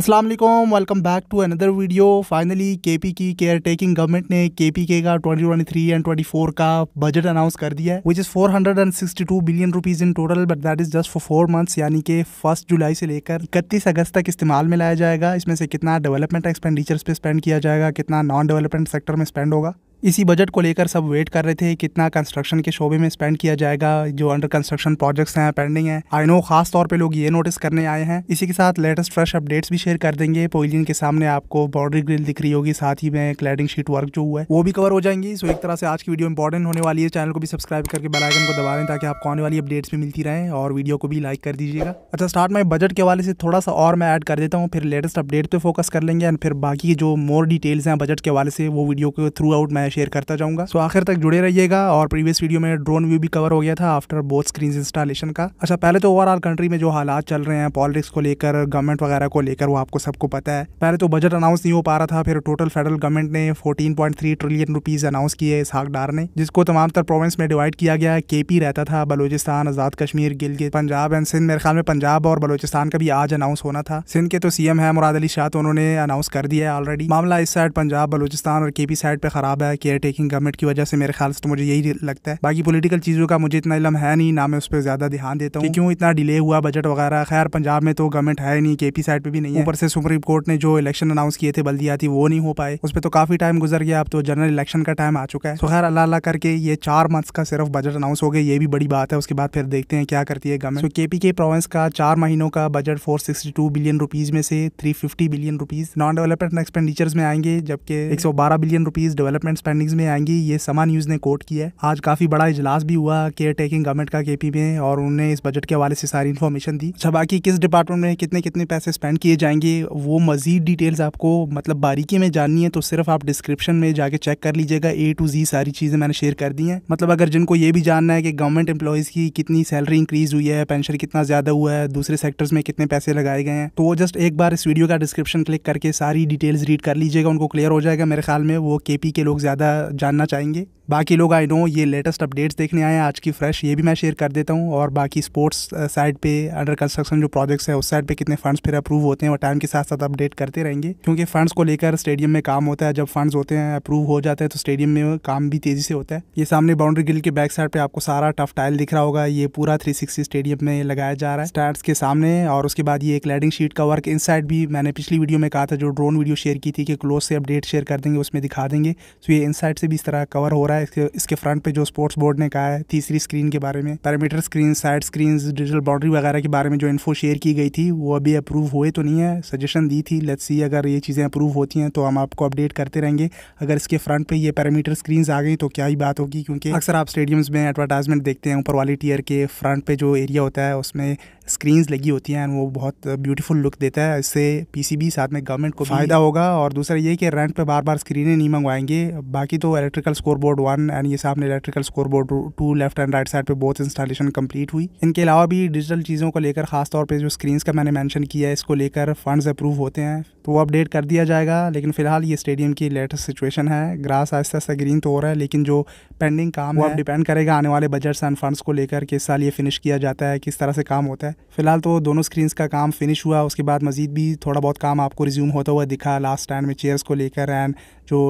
अस्सलाम वालेकुम welcome back to another video finally KP की केयर टेकिंग गवर्नमेंट ने केपीके का 2023 एंड 24 का बजट अनाउंस कर दिया है which is 462 billion rupees in total but that is just for four months यानी कि फर्स्ट जुलाई से लेकर इकतीस अगस्त तक इस्तेमाल में लाया जाएगा इसमें से कितना डेवलपमेंट एक्सपेंडिचर्स पे स्पेंड किया जाएगा कितना नॉन डेवलपमेंट सेक्टर में स्पेंड होगा इसी बजट को लेकर सब वेट कर रहे थे कितना कंस्ट्रक्शन के शोबे में स्पेंड किया जाएगा जो अंडर कंस्ट्रक्शन प्रोजेक्ट्स हैं पेंडिंग हैं आई नो खास तौर पे लोग ये नोटिस करने आए हैं इसी के साथ लेटेस्ट फ्रेश अपडेट्स भी शेयर कर देंगे पोइलिन के सामने आपको बाउंड्री ग्रिल दिख रही होगी साथ ही में क्लैडिंग शीट वर्क जो हुआ है वो भी कवर हो जाएंगी सो एक तरह से आज की वीडियो इंपॉर्टेंट होने वाली है चैनल को भी सब्सक्राइब करके बेलाइकन को दबा दें ताकि आपको आने वाली अपडेट्स भी मिलती रहे और वीडियो को भी लाइक कर दीजिएगा अच्छा स्टार्ट में बजट के हवाले से थोड़ा सा और मैं ऐड कर देता हूँ फिर लेटेस्ट अपडेट पर फोकस कर लेंगे एंड फिर बाकी जो मोर डिटेल्स हैं बजट के हवाले से वो वीडियो के थ्रू आउट मैं मैं शेयर करता जाऊंगा सो आखिर तक जुड़े रहिएगा और प्रीवियस वीडियो में ड्रोन व्यू भी कवर हो गया था आफ्टर बोथ स्क्रीन इंस्टॉलेशन का अच्छा पहले तो ओवरऑल कंट्री में जो हालात चल रहे हैं पॉलिटिक्स को लेकर गवर्नमेंट वगैरह को लेकर वो आपको सबको पता है पहले तो बजट अनाउंस नहीं हो पा रहा था फिर टोटल फेडरल गवर्नमेंट ने फोर्टीन ट्रिलियन रुपीज अनाउंस किए इस हाकडार ने जिसको तमाम तर प्रोविंस में डिवाइड किया गया केपी रहता था बलोचिस्तान आजाद कश्मीर गिलगित पंजाब एंड सिंध मेरे ख्याल में पंजाब और बलोचिस्तान का भी आज अनाउंस होना था सिंध के तो सीएम है मुराद अली शाह तो उन्होंने अनाउंस कर दिया है ऑलरेडी मामला इस साइड पंजाब बलोचिस्तान और केपी साइड पे खराब है केयर टेकिंग गवर्नमेंट की वजह से मेरे ख्याल से तो मुझे यही लगता है बाकी पोलिटिकल चीज़ों का मुझे इतना इलम है नहीं ना मैं उस पर ज़्यादा ध्यान देता हूँ क्यों इतना डिले हुआ बजट वगैरह खैर पंजाब में तो गवर्नमेंट है नहीं के पी साइड पर भी नहीं ऊपर से सुप्रीम कोर्ट ने जो इलेक्शन अनाउंस किए थे बल्दियाती वो नहीं हो पाए उस पर तो काफ़ी टाइम गुजर गया अब तो जनरल इलेक्शन का टाइम आ चुका है तो खैर अल्लाह अल्लाह करके ये चार मंथ्स का सिर्फ बजट अनाउंस हो गया ये भी बड़ी बात है उसके बाद फिर देखते हैं क्या करती है गवर्नमेंट तो के पी के प्रोवेंस का चार महीनों का budget four sixty two billion rupees में से three fifty billion rupees non development expenditures में आएंगे जबकि एक सौ बारह बिलियन रुपीज़ डेवलपमेंट अर्निंग्स में आएंगी ये समान यूज ने कोट किया है आज काफी बड़ा इजलास भी हुआ केयर टेकिंग गवर्नमेंट का केपी में और उन्होंने इस बजट के हवाले से सारी इन्फॉर्मेशन दी अच्छा बाकी किस डिपार्टमेंट में कितने कितने पैसे स्पेंड किए जाएंगे वो मजीद डिटेल्स आपको मतलब बारीकी में जाननी है तो सिर्फ आप डिस्क्रिप्शन में जाके चेक कर लीजिएगा ए टू जी सारी चीज़ें मैंने शेयर कर दी है मतलब अगर जिनको ये भी जानना है कि गवर्नमेंट एम्प्लॉयज़ की कितनी सैलरी इंक्रीज हुई है पेंशन कितना ज़्यादा हुआ है दूसरे सेक्टर्स में कितने पैसे लगाए गए हैं तो वो जस्ट एक बार इस वीडियो का डिस्क्रिप्शन क्लिक करके सारी डिटेल्स रीड कर लीजिएगा उनको क्लियर हो जाएगा मेरे ख्याल में वो केपी के लोग ज़्यादा ज़्यादा जानना चाहेंगे बाकी लोग आई नो ये लेटेस्ट अपडेट्स देखने आए हैं आज की फ्रेश ये भी मैं शेयर कर देता हूँ और बाकी स्पोर्ट्स साइड uh, पे अंडर कंस्ट्रक्शन जो प्रोजेक्ट्स है उस साइड पे कितने फंड्स फिर अप्रूव होते हैं और टाइम के साथ साथ अपडेट करते रहेंगे क्योंकि फंड्स को लेकर स्टेडियम में काम होता है जब फंड्स होते हैं अप्रूव हो जाते हैं तो स्टेडियम में काम भी तेज़ी से होता है ये सामने बाउंड्री गिल के बैक साइड पर आपको सारा टफ टाइल दिख रहा होगा ये पूरा थ्री स्टेडियम में लगाया जा रहा है स्टैंड के सामने और उसके बाद ये एक लैडिंग शीट का वर्क इन भी मैंने पिछली वीडियो में कहा था जो ड्रोन वीडियो शेयर की थी कि क्लोज से अपडेट शेयर कर देंगे उसमें दिखा देंगे तो ये इन से भी इस तरह कवर हो रहा है है इसके इसके फ्रंट पे जो स्पोर्ट्स बोर्ड ने कहा है तीसरी स्क्रीन के बारे में perimeter screen side screen digital boundary वगैरह के बारे में जो इन्फो शेयर की गई थी वो अभी अप्रूव हुए तो नहीं है सजेशन दी थी लेट्स सी अगर ये चीज़ें अप्रूव होती हैं तो हम आपको अपडेट करते रहेंगे अगर इसके फ्रंट पे ये पैरामीटर स्क्रीन आ गई तो क्या ही बात होगी क्योंकि अक्सर आप स्टेडियम्स में एडवर्टाइजमेंट देखते हैं ऊपर वाली टीयर के फ्रंट पे जो एरिया होता है उसमें स्क्रीन्स लगी होती हैं एंड वो बहुत ब्यूटीफुल लुक देता है इससे पीसीबी साथ में गवर्नमेंट को फ़ायदा होगा और दूसरा ये कि रेंट पे बार बार स्क्रीनें नहीं मंगवाएंगे बाकी तो electrical score board one end ये सामने electrical score board two left end right side पर बहुत इंस्टॉलेशन कम्प्लीट हुई इनके अलावा भी डिजिटल चीज़ों को लेकर खासतौर पर जो स्क्रीनस का मैंने मैंशन किया है इसको लेकर फंडस अप्रूव होते हैं तो वो अपडेट कर दिया जाएगा लेकिन फिलहाल ये स्टेडियम की लेटेस्ट सिचुएशन है ग्रास आहिस्ता आहिस्ता ग्रीन तो हो रहा है लेकिन जो पेंडिंग काम वो अब डिपेंड करेगा आने वाले बजट्स एंड फंड्स को लेकर किस साल ये फिनिश किया जाता है किस तरह से काम होता है फिलहाल तो दोनों स्क्रीन्स का काम फिनिश हुआ उसके बाद मजीद भी थोड़ा बहुत काम आपको रिज्यूम होता हुआ दिखा लास्ट स्टैंड में चेयर्स को लेकर एंड जो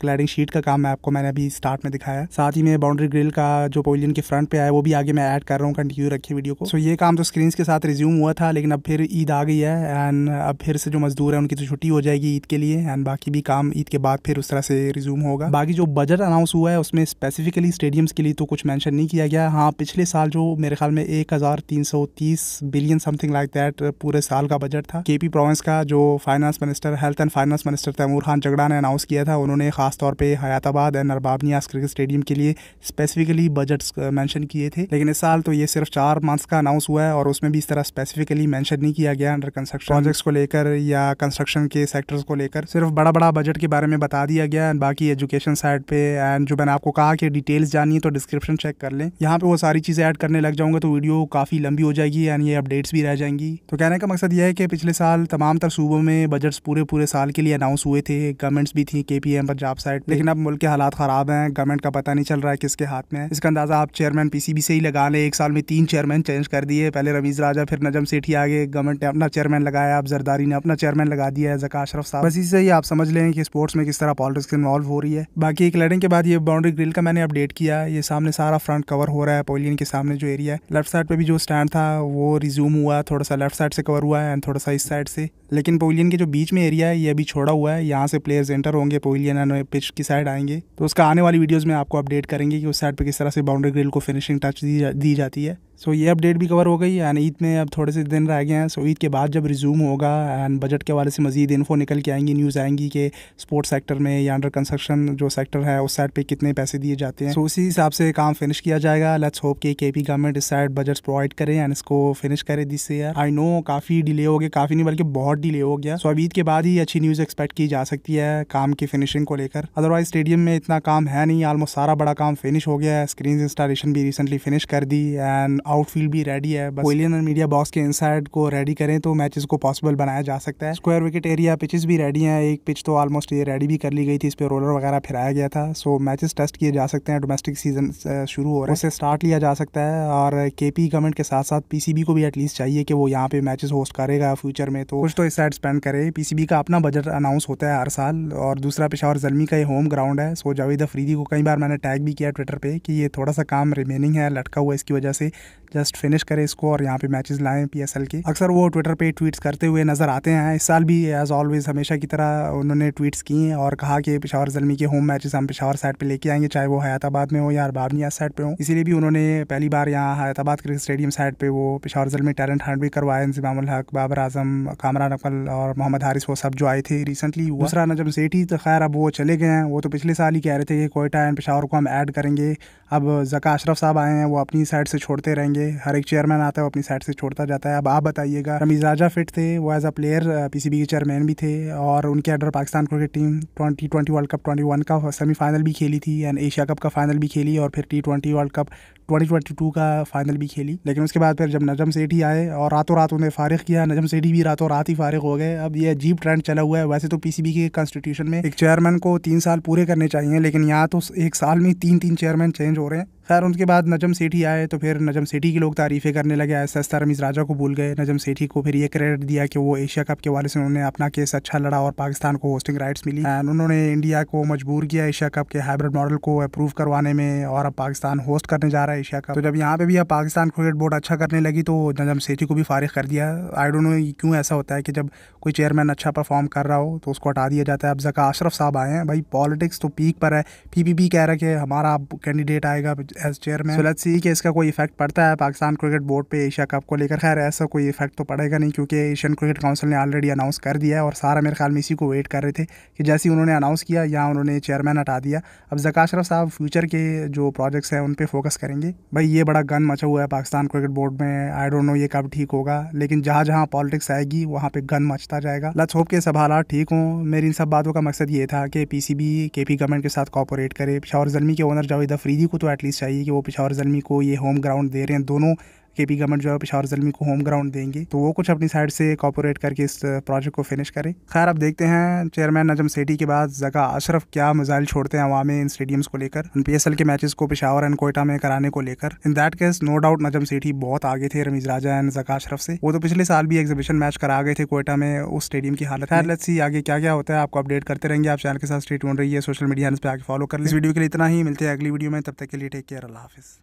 क्लैडिंग शीट का काम है आपको मैंने अभी स्टार्ट में दिखाया साथ ही में बाउंड्री ग्रिल का जो पोलियन के फ्रंट पे आया वो भी आगे मैं ऐड कर रहा हूँ कंटिन्यू रखी वीडियो को सो ये काम तो स्क्रीन के साथ रिज्यूम हुआ था लेकिन अब फिर ईद आ गई है एंड अब फिर से जो मजदूर है उनकी तो छुट्टी हो जाएगी ईद के लिए एंड बाकी भी काम ईद के बाद फिर उस तरह से रिज्यूम होगा बाकी जो बजट अनाउंस हुआ है उसमें स्पेसिफिकली स्टेडियम्स के लिए तो कुछ मैंशन नहीं किया गया हाँ पिछले साल जो मेरे ख्याल में एक हज़ार तीन सौ तीस बिलियन समथिंग लाइक दैट पूरे साल का बजट था केपी प्रोविंस का जो finance minister health and finance minister Taimur Khan जगड़ा ने अनाउंस किया था उन्होंने खासतौर पर हयाताबाद एंड अरबाबनियास क्रिकेट स्टेडियम के लिए स्पेसिफिकली बजट्स मैंशन किए थे लेकिन इस साल तो ये सिर्फ चार मंथ्स का अनाउंस हुआ है और उसमें भी इस तरह स्पेसिफिकली मैंशन नहीं किया गया अंडर कंस्ट्रक्शन प्रोजेक्ट्स को लेकर या कंस्ट्रक्शन के सेक्टर्स को लेकर सिर्फ बड़ा बड़ा बजट के बारे में बता दिया गया एंड बाकी एजुकेशन साइड पे एंड जो मैंने आपको कहा कि डिटेल्स जानी है तो डिस्क्रिप्शन चेक कर लें यहाँ पे वो सारी चीज़ें ऐड करने लग जाऊंगा तो वीडियो काफ़ी लंबी हो जाएगी एंड दरमियान ये अपडेट्स भी रह जाएंगी तो कहने का मकसद यह है कि पिछले साल तमाम तर सूबों में बजट्स पूरे पूरे साल के लिए अनाउंस हुए थे गवर्नमेंट्स भी थी के पी एम पंजाब साइड लेकिन अब मुल्क के हालात ख़राब हैं गवर्नमेंट का पता नहीं चल रहा है किसके हाथ में इसका अंदाज़ा आप चेयरमैन पी सी बी से ही लगा लें एक साल में तीन चेयरमैन चेंज कर दिए पहले रमीज़ राजा फिर नजम सेठी आ गए गवर्नमेंट ने अपना चेयरमैन लगाया अब जरदारी ने अपना चेयरमैन लगा दिया है जका अशरफ साहब बस इसी ही आप समझ लें कि स्पोर्ट्स में किस तरह पॉलिटिक्स इन्वॉल्व हो रही है बाकी एक लड़ने के बाद ये बाउंड्री ग्रिल का मैंने अपडेट किया ये सामने सारा फ्रंट कवर हो रहा है पोलियन के सामने जो एरिया है लेफ्ट साइड पर भी जो स्टैंड था वो रिज्यूम हुआ थोड़ा सा लेफ्ट साइड से कवर हुआ है एंड थोड़ा सा इस साइड से लेकिन पवेलियन के जो बीच में एरिया है ये अभी छोड़ा हुआ है यहाँ से प्लेयर्स एंटर होंगे पवेलियन पिच की साइड आएंगे तो उसका आने वाली वीडियोस में आपको अपडेट करेंगे कि उस साइड पर किस तरह से बाउंड्री ग्रिल को फिनिशिंग टच दी, जा, दी जाती है सो so, ये अपडेट भी कवर हो गई एंड ईद में अब थोड़े से दिन रह गए हैं सो so, ईद के बाद जब रिज्यूम होगा एंड बजट के हवाले से मजीद इन्फो निकल के आएंगी न्यूज़ आएंगी कि स्पोर्ट्स सेक्टर में या अंडर कंस्ट्रक्शन जो सेक्टर है उस साइड पे कितने पैसे दिए जाते हैं सो so, उसी हिसाब से काम फिनिश किया जाएगा let's hope K P government इस साइड बजट प्रोवाइड करे एंड इसको फिनिश करे दिस ईयर आई नो काफ़ी डिले हो गए काफ़ी नहीं बल्कि बहुत बहुत डिले हो गया सो अब ईद के बाद ही अच्छी न्यूज़ एक्सपेक्ट की जा सकती है काम की फिनिशिंग को लेकर अदरवाइज स्टेडियम में इतना काम है नहीं ऑलमोस्ट सारा बड़ा काम फिनिश हो गया है स्क्रीन इंस्टॉलेशन भी रिसेंटली फिनिश कर दी एंड आउटफील्ड भी रेडी है बस और मीडिया बॉक्स के इनसाइड को रेडी करें तो मैचेस को पॉसिबल बनाया जा सकता है स्क्वायर विकेट एरिया पिचेस भी रेडी हैं एक पिच तो ऑलमोस्ट ये रेडी भी कर ली गई थी इस पर रोलर वगैरह फिराया गया था सो मैचेस टेस्ट किए जा सकते हैं डोमेस्टिक सीजन शुरू हो रहा है उसे स्टार्ट लिया जा सकता है और के गवर्नमेंट के साथ साथ पीसीबी को भी एटलीस्ट चाहिए कि वो यहाँ पे मैचेस होस्ट करेगा फ्यूचर में तो कुछ तो इस साइड स्पेंड करे पीसीबी का अपना बजट अनाउंस होता है हर साल और दूसरा पेशावर जलमी का ये होम ग्राउंड है सो जावेद अफरीदी को कई बार मैंने टैग भी किया ट्विटर पर कि ये थोड़ा सा काम रिमेनिंग है लटका हुआ इसकी वजह से जस्ट फिनिश करें इसको और यहाँ पे मैचेस लाएं एस के अक्सर वो ट्विटर पे ट्वीट्स करते हुए नजर आते हैं इस साल भी एज ऑलवेज हमेशा की तरह उन्होंने ट्वीट्स किए और कहा कि पिशावर जलमी के होम मैचेस हम पिशावर साइड पे लेके आएंगे चाहे वो हयाताबाद में हो या बाबनिया साइड पे हो इसीलिए भी उन्होंने पहली बार यहाँ हयाताबाद क्रिकेट स्टेडियम साइड पे वो पिशावर जलमी टैलेंट हंड भी करवाए इंजिमाम हक बाबर आजम कामरान अकल और मोहम्मद हारिस वो सब जो आए थे रिसेंटली हाँ। दूसरा नजम सेठी तो खैर अब वो चले गए हैं वो तो पिछले साल ही कह रहे थे कि कोयटा एंड पिशावर को हम ऐड करेंगे अब जका अशरफ साहब आए हैं वो अपनी साइड से छोड़ते रहेंगे होंगे हर एक चेयरमैन आता है वो अपनी साइड से छोड़ता जाता है अब आप बताइएगा रमीज राजा फिट थे वो एज अ प्लेयर पीसीबी के चेयरमैन भी थे और उनके under Pakistan cricket team twenty twenty world cup twenty one का सेमीफाइनल भी खेली थी एंड एशिया कप का फाइनल भी खेली और फिर T twenty world cup twenty twenty two का फाइनल भी खेली लेकिन उसके बाद फिर जब नजम सेठी आए और रातों रात उन्हें फारिग किया नजम सेठी भी रातों रात ही फारिग हो गए अब ये अजीब ट्रेंड चला हुआ है वैसे तो पीसीबी के कॉन्स्टिट्यूशन में एक चेयरमैन को तीन साल पूरे करने चाहिए लेकिन यहाँ तो एक साल में तीन तीन चेयरमैन चेंज हो रहे हैं खैर उनके बाद नजम सेठी आए तो फिर नजम सेठी के लोग तारीफ़ें करने लगे ऐसा ऐसा रमीज़ राजा को भूल गए नजम सेठी को फिर ये क्रेडिट दिया कि वो एशिया कप के वाले से उन्होंने अपना केस अच्छा लड़ा और पाकिस्तान को होस्टिंग राइट्स मिली एंड उन्होंने इंडिया को मजबूर किया एशिया कप के हाइब्रिड मॉडल को अप्रूव करवाने में और अब पाकिस्तान होस्ट करने जा रहा है एशिया कप तो जब यहाँ पर भी अब पाकिस्तान क्रिकेट बोर्ड अच्छा करने लगी तो नजम सेठी को भी फारिग कर दिया आई डोंट नो क्यों ऐसा होता है कि जब कोई चेयरमैन अच्छा परफॉर्म कर रहा हो तो उसको हटा दिया जाता है अब जका अशरफ साहब आए हैं भाई पॉलिटिक्स तो पीक पर है पी कह रहा है कि हमारा कैंडिडेट आएगा as chairman so let's see कि इसका कोई इफेक्ट पड़ता है पाकिस्तान क्रिकेट बोर्ड पे एशिया कप को लेकर खैर ऐसा कोई इफेक्ट तो पड़ेगा नहीं क्योंकि एशियन क्रिकेट काउंसिल ने ऑलरेडी अनाउंस कर दिया है और सारा मेरे ख्याल में इसी को वेट कर रहे थे कि जैसे ही उन्होंने अनाउंस किया या उन्होंने चेयरमैन हटा दिया अब जका अशरफ साहब फ्यूचर के जो प्रोजेक्ट्स हैं उन पर फोकस करेंगे भाई ये बड़ा गन मचा हुआ है पाकिस्तान क्रिकेट बोर्ड में आई डोंट नो ये कब ठीक होगा लेकिन जहाँ जहाँ पॉलिटिक्स आएगी वहाँ पर गन मचता जाएगा लेट्स होप के सब हालात ठीक हों मेरी इन सब बातों का मकसद ये था कि P C B K P government के साथ कॉपोरेट करे शाहर जलमी के ओनर जावेद अफरीदी को तो एटलीस्ट चाहिए कि वो पिछावर ज़लमी को ये होम ग्राउंड दे रहे हैं दोनों के पी गवर्नमेंट जो है पिशा जलमी को होम ग्राउंड देंगे तो वो कुछ अपनी साइड से कॉपोरेट करके इस प्रोजेक्ट uh, को फिनिश करे खैर अब देखते हैं चेयरमैन नजम सेठी के बाद जका अशरफ क्या मिजाइल छोड़ते हैं में इन स्टेडियम को लेकर पी एस एल के मैचेस को पिशावर एंड कोयटा में कराने को लेकर in that case no doubt Najam Sethi बहुत आगे थे रमीज राजा एंड जका अशरफ से वो तो पिछले साल भी एग्जीबिशन मैच करा गए थे कोयटा में उस स्टेडियम की हालत है लेट्स सी आगे क्या क्या होता है आपको अपडेट करते रहेंगे आप चैनल के साथ स्टेट बन रही है सोशल मीडिया पे आगे फॉलो कर लें इस वीडियो के लिए इतना ही मिलते हैं अगली वीडियो में तब तक के लिए टेक केयर अल्लाह हाफिज़